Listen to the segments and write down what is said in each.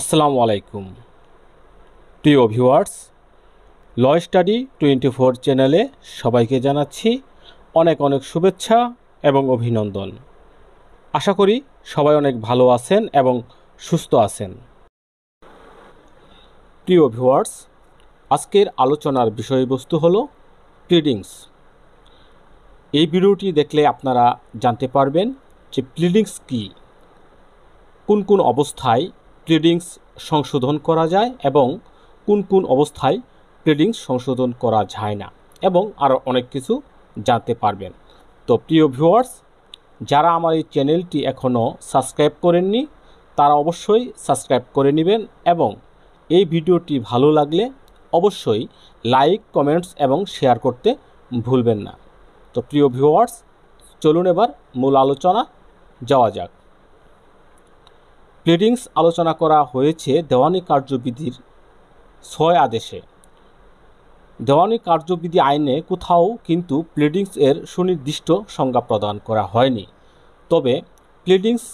আসসালামু আলাইকুম প্রিয় viewers law study twenty four চ্যানেলে সবাইকে জানাচ্ছি অনেক অনেক শুভেচ্ছা এবং অভিনন্দন আশা করি সবাই অনেক ভালো আছেন এবং সুস্থ আছেন প্রিয় ভিউয়ার্স আজকের আলোচনার বিষয়বস্তু হল প্লিডিংস এই ভিডিওটি দেখলে আপনারা জানতে পারবেন যে প্লিডিংস কী কোন কোন অবস্থায় ট্রেডিংস সংশোধন করা যায় এবং কোন কোন অবস্থায় ট্রেডিংস সংশোধন করা যায় না এবং আরও অনেক কিছু জানতে পারবেন তো প্রিয় ভিউয়ার্স যারা আমার এই চ্যানেলটি এখনও সাবস্ক্রাইব করেননি তারা অবশ্যই সাবস্ক্রাইব করে নেবেন এবং এই ভিডিওটি ভালো লাগলে অবশ্যই লাইক কমেন্টস এবং শেয়ার করতে ভুলবেন না তো প্রিয় ভিউয়ার্স চলুন এবার মূল আলোচনা যাওয়া যাক প্লেডিংস আলোচনা করা হয়েছে দেওয়ানি কার্যবিধির ছয় আদেশে দেওয়ানি কার্যবিধি আইনে কোথাও কিন্তু প্লেডিংস এর সুনির্দিষ্ট সংজ্ঞা প্রদান করা হয়নি তবে প্লিডিংস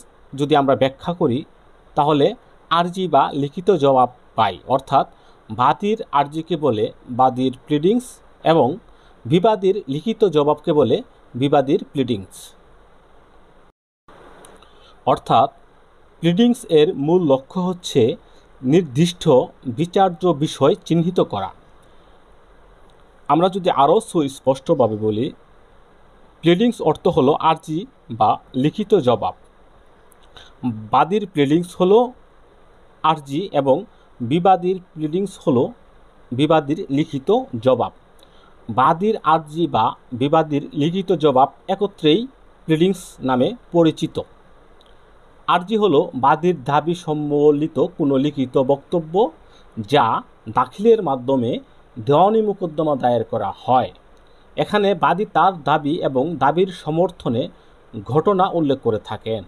যদি আমরা ব্যাখ্যা করি তাহলে আর্জি বা লিখিত জবাব পাই অর্থাৎ বাদীর আর্জিকে বলে বাদীর প্লিডিংস এবং বিবাদীর লিখিত জবাবকে বলে বিবাদীর প্লিডিংস অর্থাৎ রিডিংস এর মূল লক্ষ্য হচ্ছে নির্দিষ্ট বিচার্য বিষয় চিহ্নিত করা আমরা যদি আরও সুস্পষ্টভাবে বলি প্লেডিংস অর্থ হলো আর্জি বা লিখিত জবাব বাদীর প্লেডিংস হলো আর্জি এবং বিবাদীর প্লেডিংস হলো বিবাদীর লিখিত জবাব বাদীর আর্জি বা বিবাদীর লিখিত জবাব একত্রেই প্লেডিংস নামে পরিচিত আর্জি হলো বাদীর দাবি সম্বলিত কোনো লিখিত বক্তব্য যা দাখিলের মাধ্যমে দেওয়ানি মোকদ্দমা দায়ের করা হয় এখানে বাদী তার দাবি এবং দাবির সমর্থনে ঘটনা উল্লেখ করে থাকেন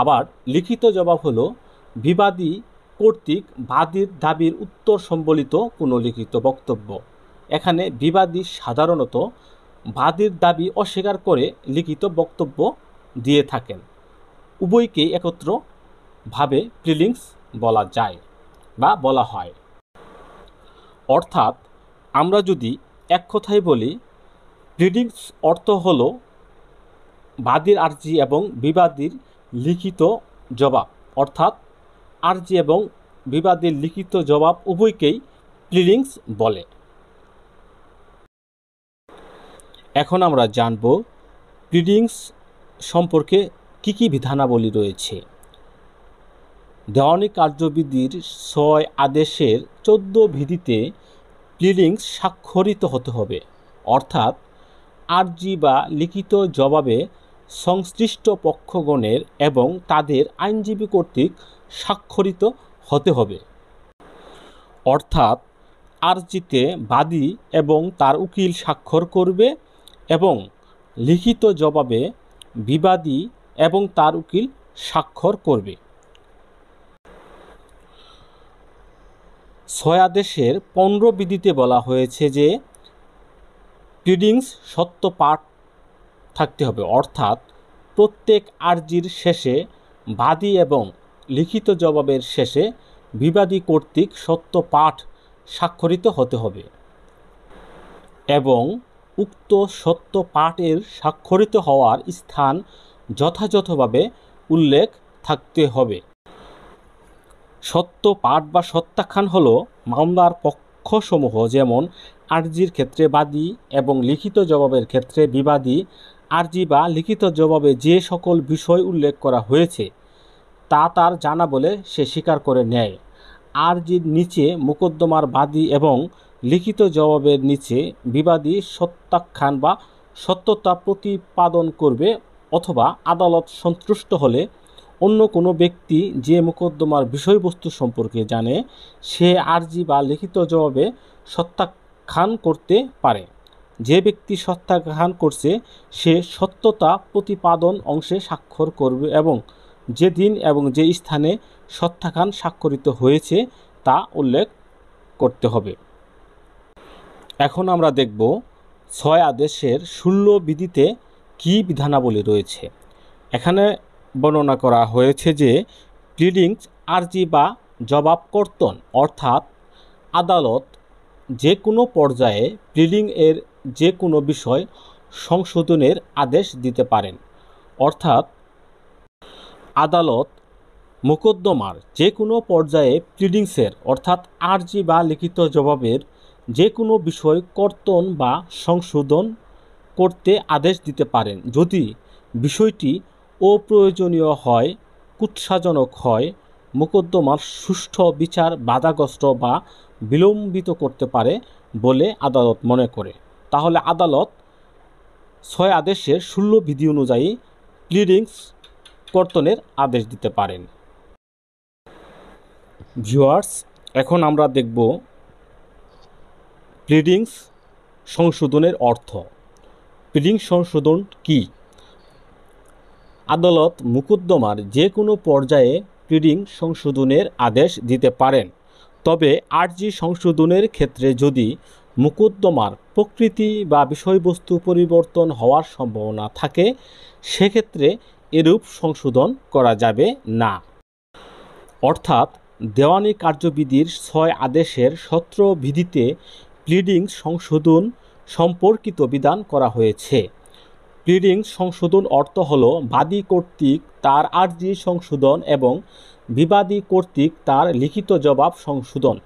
আবার লিখিত জবাব হলো বিবাদী কর্তৃক বাদীর দাবির উত্তর সম্বলিত কোনো লিখিত বক্তব্য এখানে বিবাদী সাধারণত বাদীর দাবি অস্বীকার করে লিখিত বক্তব্য দিয়ে থাকেন উভয়কে একত্রভাবে প্রিলিংস বলা যায় বা বলা হয় অর্থাৎ আমরা যদি এক কথায় বলি প্রিলিংস অর্থ হল বাদীর আর্জি এবং বিবাদীর লিখিত জবাব অর্থাৎ আর্জি এবং বিবাদের লিখিত জবাব উভয়কেই প্লিলিংস বলে এখন আমরা জানব প্লিডিংস সম্পর্কে কি কি বিধানাবলী রয়েছে দেওয়ানি কার্যবিধির ছয় আদেশের চোদ্দ বিধিতে প্লিডিংস স্বাক্ষরিত হতে হবে অর্থাৎ আর্জি বা লিখিত জবাবে সংশ্লিষ্ট পক্ষগণের এবং তাদের আইনজীবী কর্তৃক স্বাক্ষরিত হতে হবে অর্থাৎ আর্জিতে বাদী এবং তার উকিল স্বাক্ষর করবে এবং লিখিত জবাবে বিবাদী এবং তার উকিল স্বাক্ষর করবে ছয়াদেশের পনেরো বিধিতে বলা হয়েছে যে প্রিডিংস সত্য পাঠ থাকতে হবে অর্থাৎ প্রত্যেক আর্জির শেষে বাদী এবং লিখিত জবাবের শেষে বিবাদী কর্তৃক সত্য পাঠ স্বাক্ষরিত হতে হবে এবং উক্ত সত্য পাঠের স্বাক্ষরিত হওয়ার স্থান যথাযথভাবে উল্লেখ থাকতে হবে সত্য পাঠ বা সত্যাখ্যান হল মামলার পক্ষসমূহ যেমন আর্জির ক্ষেত্রে বাদী এবং লিখিত জবাবের ক্ষেত্রে বিবাদী আর্জি বা লিখিত জবাবে যে সকল বিষয় উল্লেখ করা হয়েছে তা তার জানা বলে সে স্বীকার করে নেয় আর্জির নিচে মোকদ্দমার বাদী এবং লিখিত জবাবের নিচে বিবাদী সত্যাখ্যান বা সত্যতা প্রতিপাদন করবে অথবা আদালত সন্তুষ্ট হলে অন্য কোনো ব্যক্তি যে মোকদ্দমার বিষয়বস্তু সম্পর্কে জানে সে আর্জি বা লিখিত জবাবে সত্যাখ্যান করতে পারে যে ব্যক্তি সত্যাখ্যান করছে সে সত্যতা প্রতিপাদন অংশে স্বাক্ষর করবে এবং যে দিন এবং যে স্থানে সত্যাখ্যান স্বাক্ষরিত হয়েছে তা উল্লেখ করতে হবে এখন আমরা দেখব ছয় আদেশের শূন্য বিধিতে কি বিধানাবলী রয়েছে এখানে বর্ণনা করা হয়েছে যে প্লিডিংস আর্জি বা জবাব কর্তন অর্থাৎ আদালত যে কোনো পর্যায়ে প্লিডিং এর যে কোনো বিষয় সংশোধনের আদেশ দিতে পারেন অর্থাৎ আদালত মোকদ্দমার যে কোনো পর্যায়ে প্লিডিংসের অর্থাৎ আর্জি বা লিখিত জবাবের যে কোনো বিষয় কর্তন বা সংশোধন করতে আদেশ দিতে পারেন যদি বিষয়টি অপ্রয়োজনীয় হয় কুৎসাজনক হয় মোকদ্দমার সুষ্ঠু বিচার বাধাগ্রস্ত বা বিলম্বিত করতে পারে বলে আদালত মনে করে তাহলে আদালত ছয় আদেশের ষোলো বিধি অনুযায়ী ক্লিডিংস কর্তনের আদেশ দিতে পারেন ভিউয়ার্স এখন আমরা দেখব প্লিডিংস সংশোধনের অর্থ বিলিং সংশোধন কি আদালত মুকদ্দমার যে কোনো পর্যায়ে প্লিডিং সংশোধনের আদেশ দিতে পারেন তবে আরজি সংশোধনের ক্ষেত্রে যদি মুকদ্দমার প্রকৃতি বা বিষয়বস্তু পরিবর্তন হওয়ার সম্ভাবনা থাকে সেক্ষেত্রে এরূপ সংশোধন করা যাবে না অর্থাৎ দেওয়ানি কার্যবিধির ছয় আদেশের সত্র বিধিতে প্লিডিং সংশোধন সম্পর্কিত বিধান করা হয়েছে প্লিডিং সংশোধন অর্থ হল বাদী কর্তৃক তার আর্জি সংশোধন এবং বিবাদী কর্তৃক তার লিখিত জবাব সংশোধন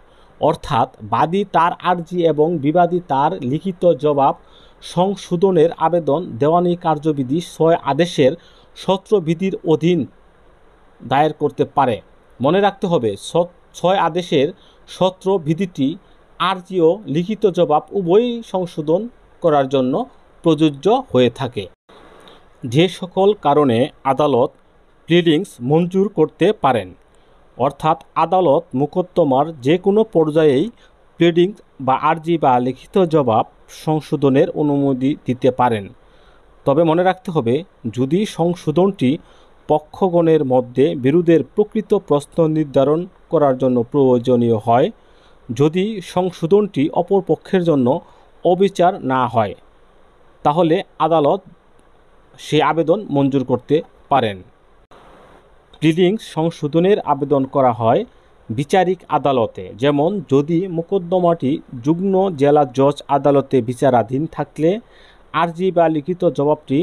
অর্থাৎ বাদী তার আর্জি এবং বিবাদী তার লিখিত জবাব সংশোধনের আবেদন দেওয়ানি কার্যবিধি ছয় আদেশের সত্রবিধির অধীন দায়ের করতে পারে মনে রাখতে হবে ছয় আদেশের সত্রবিধিটি আর্জিও লিখিত জবাব উভয়ই সংশোধন করার জন্য প্রযোজ্য হয়ে থাকে যে সকল কারণে আদালত প্লিডিংস মঞ্জুর করতে পারেন অর্থাৎ আদালত মুকদ্দমার যে কোনো পর্যায়েই প্লিডিংস বা আর্জি বা লিখিত জবাব সংশোধনের অনুমতি দিতে পারেন তবে মনে রাখতে হবে যদি সংশোধনটি পক্ষগণের মধ্যে বিরোধের প্রকৃত প্রশ্ন নির্ধারণ করার জন্য প্রয়োজনীয় হয় যদি সংশোধনটি অপর পক্ষের জন্য অবিচার না হয় তাহলে আদালত সে আবেদন মঞ্জুর করতে পারেন প্রিলিংস সংশোধনের আবেদন করা হয় বিচারিক আদালতে যেমন যদি মোকদ্দমাটি যুগ্ম জেলা জজ আদালতে বিচারাধীন থাকলে আর্জি বা লিখিত জবাবটি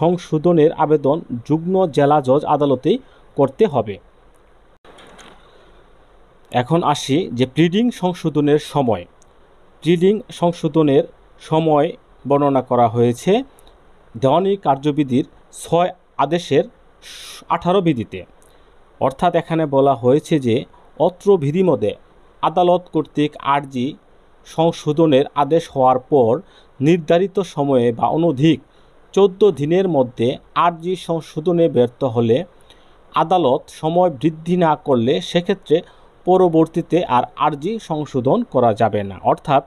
সংশোধনের আবেদন যুগ্ম জেলা জজ আদালতেই করতে হবে এখন আসি যে প্রিডিং সংশোধনের সময় প্রিডিং সংশোধনের সময় বর্ণনা করা হয়েছে দেওয়ানি কার্যবিধির ছয় আদেশের আঠারো বিধিতে অর্থাৎ এখানে বলা হয়েছে যে অত্র বিধিমদে আদালত কর্তৃক আর্জি সংশোধনের আদেশ হওয়ার পর নির্ধারিত সময়ে বা অনধিক চোদ্দ দিনের মধ্যে আর্জি সংশোধনে ব্যর্থ হলে আদালত সময় বৃদ্ধি না করলে সেক্ষেত্রে পরবর্তীতে আর আর্জি সংশোধন করা যাবে না অর্থাৎ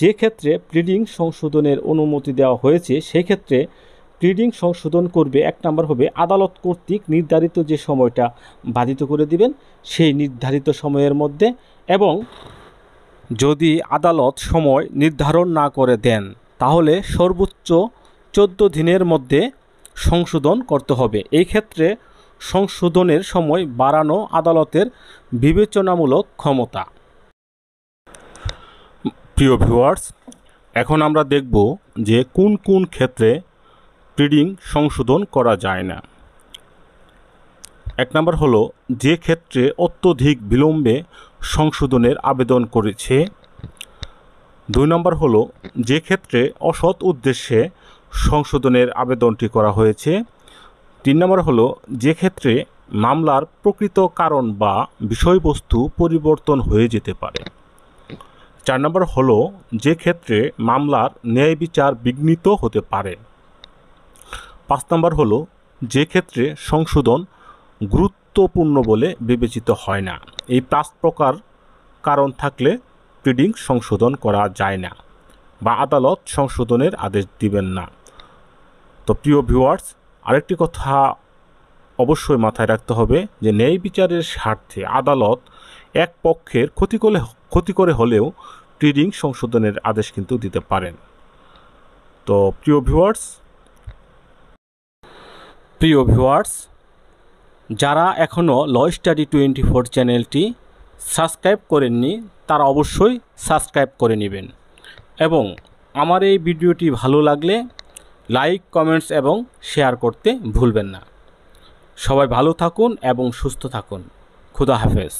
যে ক্ষেত্রে প্লিডিং সংশোধনের অনুমতি দেওয়া হয়েছে সেক্ষেত্রে প্লিডিং সংশোধন করবে এক নম্বর হবে আদালত কর্তৃক নির্ধারিত যে সময়টা বাধিত করে দিবেন সেই নির্ধারিত সময়ের মধ্যে এবং যদি আদালত সময় নির্ধারণ না করে দেন তাহলে সর্বোচ্চ চোদ্দ দিনের মধ্যে সংশোধন করতে হবে এই ক্ষেত্রে সংশোধনের সময় বাড়ানো আদালতের বিবেচনামূলক ক্ষমতা প্রিয় ভিউয়ার্স এখন আমরা দেখব যে কোন কোন ক্ষেত্রে প্রিডিং সংশোধন করা যায় না এক নম্বর হলো যে ক্ষেত্রে অত্যধিক বিলম্বে সংশোধনের আবেদন করেছে দুই নম্বর হলো যে ক্ষেত্রে অসৎ উদ্দেশ্যে সংশোধনের আবেদনটি করা হয়েছে তিন নম্বর হলো যে ক্ষেত্রে মামলার প্রকৃত কারণ বা বিষয়বস্তু পরিবর্তন হয়ে যেতে পারে চার নম্বর হলো যে ক্ষেত্রে মামলার ন্যায় বিচার বিঘ্নিত হতে পারে পাঁচ নম্বর হলো যে ক্ষেত্রে সংশোধন গুরুত্বপূর্ণ বলে বিবেচিত হয় না এই পাঁচ প্রকার কারণ থাকলে ট্রেডিং সংশোধন করা যায় না বা আদালত সংশোধনের আদেশ দিবেন না তো প্রিয় ভিউয়ার্স আরেকটি কথা অবশ্যই মাথায় রাখতে হবে যে ন্যায় বিচারের স্বার্থে আদালত এক পক্ষের ক্ষতি করে ক্ষতি করে হলেও ট্রিডিং সংশোধনের আদেশ কিন্তু দিতে পারেন তো প্রিয় ভিউয়ার্স প্রিয় ভিউয়ার্স যারা এখনও ল স্টাডি টোয়েন্টি ফোর চ্যানেলটি সাবস্ক্রাইব করেননি তারা অবশ্যই সাবস্ক্রাইব করে নেবেন এবং আমার এই ভিডিওটি ভালো লাগলে লাইক কমেন্টস এবং শেয়ার করতে ভুলবেন না সবাই ভালো থাকুন এবং সুস্থ থাকুন খুদা হাফেজ